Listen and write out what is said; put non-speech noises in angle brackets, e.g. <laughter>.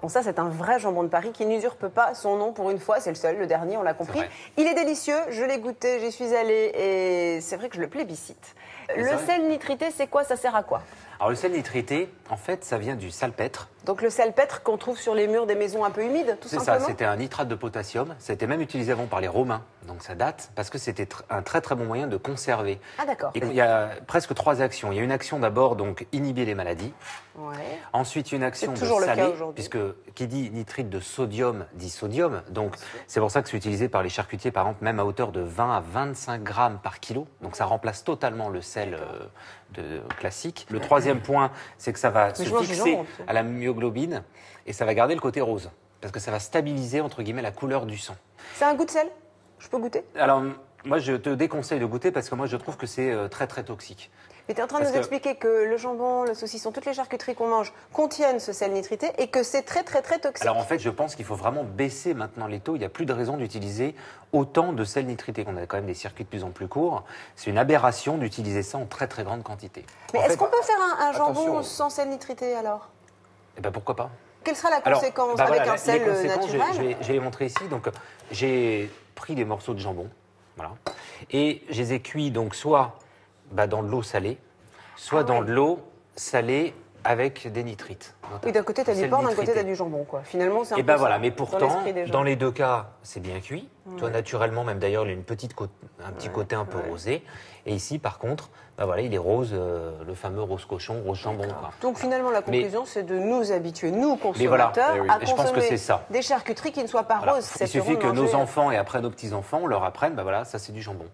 Bon, ça, c'est un vrai jambon de Paris qui n'usurpe pas son nom pour une fois. C'est le seul, le dernier, on l'a compris. Il est délicieux, je l'ai goûté, j'y suis allée et c'est vrai que je le plébiscite. Le sel nitrité, c'est quoi Ça sert à quoi Alors, le sel nitrité, en fait, ça vient du salpêtre. Donc le salpêtre qu'on trouve sur les murs des maisons un peu humides, tout simplement C'est ça, c'était un nitrate de potassium. Ça a été même utilisé avant par les Romains, donc ça date, parce que c'était un très très bon moyen de conserver. Ah d'accord. Il y a presque trois actions. Il y a une action d'abord, donc inhiber les maladies. Ouais. Ensuite, une action de saler, puisque qui dit nitrite de sodium dit sodium. Donc c'est pour ça que c'est utilisé par les charcutiers, par exemple, même à hauteur de 20 à 25 grammes par kilo. Donc ça remplace totalement le sel euh, de, classique. Le <clears throat> troisième point, c'est que ça va se fixer à la et ça va garder le côté rose parce que ça va stabiliser entre guillemets la couleur du sang. C'est un goût de sel Je peux goûter Alors moi je te déconseille de goûter parce que moi je trouve que c'est euh, très très toxique. Mais tu es en train de nous expliquer que le jambon, le saucisson, toutes les charcuteries qu'on mange contiennent ce sel nitrité et que c'est très très très toxique. Alors en fait, je pense qu'il faut vraiment baisser maintenant les taux. Il n'y a plus de raison d'utiliser autant de sel nitrité. On a quand même des circuits de plus en plus courts. C'est une aberration d'utiliser ça en très très grande quantité. Mais est-ce qu'on peut faire un, jambon sans sel nitrité alors et eh bien, pourquoi pas Quelle sera la conséquence bah avec un sel naturel je, vais, montrer ici. Donc, j'ai pris des morceaux de jambon, voilà, et je les ai cuits donc soit bah, dans de l'eau salée, soit ah dans de l'eau salée avec des nitrites. Et d'un côté, tu as du porc, d'un côté, tu as du jambon. Quoi. Finalement, c'est un Et eh ben voilà, mais pourtant, dans, les deux cas, c'est bien cuit. Toi, naturellement, même d'ailleurs, il a une petite un petit côté un peu rosé. Et ici, par contre, ben voilà, il est rose, euh, le fameux rose cochon, rose jambon. Quoi. Donc finalement, la conclusion, c'est de nous habituer, nous consommateurs, eh à je consommer pense que ça. des charcuteries qui ne soient pas roses. Il suffit que nos enfants et après nos petits-enfants, on leur apprenne, ben voilà, ça c'est du jambon.